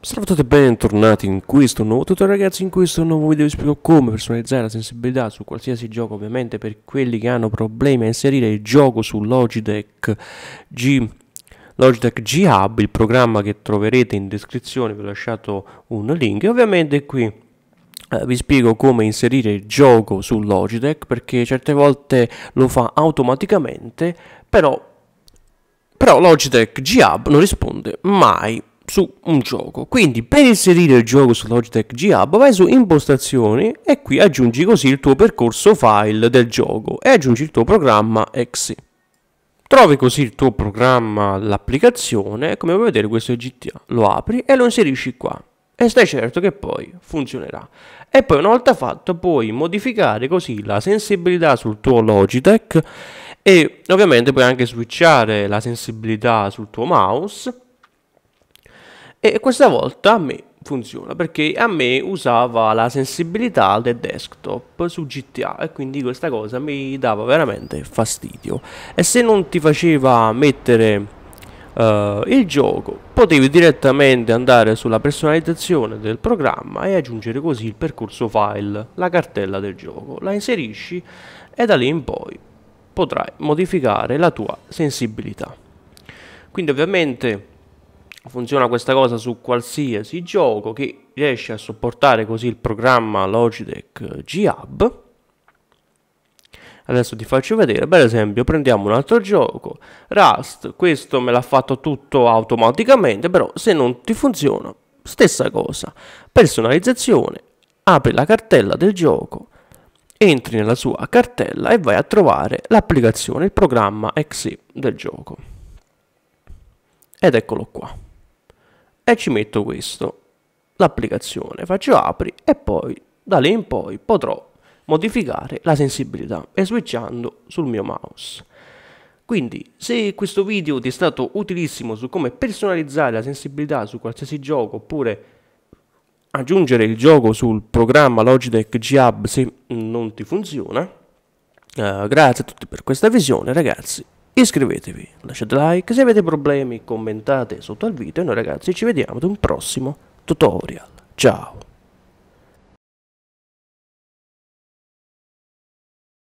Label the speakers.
Speaker 1: Salve a tutti e bentornati in questo nuovo tutorial ragazzi, in questo nuovo video vi spiego come personalizzare la sensibilità su qualsiasi gioco ovviamente per quelli che hanno problemi a inserire il gioco su Logitech G Logitech G Hub, il programma che troverete in descrizione, vi ho lasciato un link e ovviamente qui eh, vi spiego come inserire il gioco su Logitech perché certe volte lo fa automaticamente, però, però Logitech G-Hub non risponde mai su un gioco. Quindi per inserire il gioco su Logitech G Hub vai su impostazioni e qui aggiungi così il tuo percorso file del gioco e aggiungi il tuo programma EXI. Trovi così il tuo programma, l'applicazione, come puoi vedere questo è GTA, lo apri e lo inserisci qua e stai certo che poi funzionerà. E poi una volta fatto puoi modificare così la sensibilità sul tuo Logitech e ovviamente puoi anche switchare la sensibilità sul tuo mouse e questa volta a me funziona perché a me usava la sensibilità del desktop su GTA e quindi questa cosa mi dava veramente fastidio. E se non ti faceva mettere Uh, il gioco potevi direttamente andare sulla personalizzazione del programma e aggiungere così il percorso file, la cartella del gioco, la inserisci e da lì in poi potrai modificare la tua sensibilità. Quindi ovviamente funziona questa cosa su qualsiasi gioco che riesce a supportare così il programma Logitech eh, G-Hub. Adesso ti faccio vedere, per esempio prendiamo un altro gioco, Rust, questo me l'ha fatto tutto automaticamente, però se non ti funziona, stessa cosa, personalizzazione, apri la cartella del gioco, entri nella sua cartella e vai a trovare l'applicazione, il programma exe del gioco. Ed eccolo qua e ci metto questo, l'applicazione, faccio apri e poi da lì in poi potrò modificare la sensibilità e switchando sul mio mouse. Quindi se questo video ti è stato utilissimo su come personalizzare la sensibilità su qualsiasi gioco oppure aggiungere il gioco sul programma Logitech G-Hub se non ti funziona, eh, grazie a tutti per questa visione ragazzi iscrivetevi, lasciate like, se avete problemi commentate sotto al video e noi ragazzi ci vediamo ad un prossimo tutorial. Ciao!